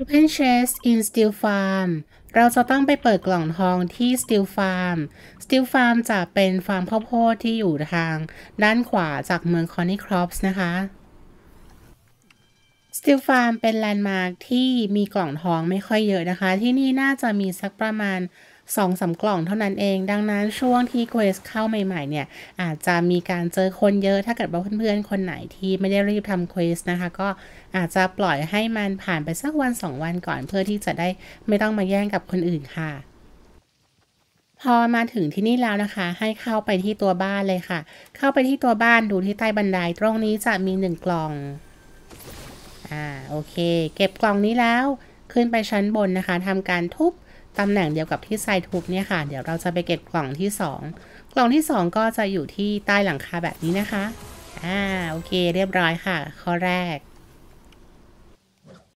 Open Chest in Steel Farm เราจะต้องไปเปิดกล่องทองที่ Steel Farm Steel Farm จะเป็นฟาร์มข้าวโพดที่อยู่ทาง ด้านขวาจากเมืองคอนิครอปส์นะคะสติลฟาร์มเป็นแลนด์มาร์คที่มีกล่องทองไม่ค่อยเยอะนะคะ ที่นี่น่าจะมีสักประมาณสองสากล่องเท่านั้นเอง ดังนั้นช่วงที่เควสเข้าใหม่ ๆ เนี่ยอาจจะมีการเจอคนเยอะถ้าเกิดว่าเพื่อน ๆ คนไหนที่ไม่ได้รีบทำเควสนะคะ ก็อาจจะปล่อยให้มันผ่านไปสักวัน 2 วันก่อนเพื่อที่จะได้ไม่ต้องมาแย่งกับคนอื่นค่ะ พอมาถึงที่นี่แล้วนะคะ ให้เข้าไปที่ตัวบ้านเลยค่ะ เข้าไปที่ตัวบ้านดูที่ใต้บันไดตรงนี้จะมีหนึ่งกล่องอ่าโอเค เก็บกล่องนี้แล้ว ขึ้นไปชั้นบนนะคะทำการทุบ ตำแหน่งเดียวกับที่ใส่ทุบเนี่ยค่ะ เดี๋ยวเราจะไปเก็บกล่องที่ 2 กล่องที่ 2 ก็จะอยู่ที่ใต้หลังคาแบบนี้นะคะอ่าโอเคเรียบร้อยค่ะ ข้อแรก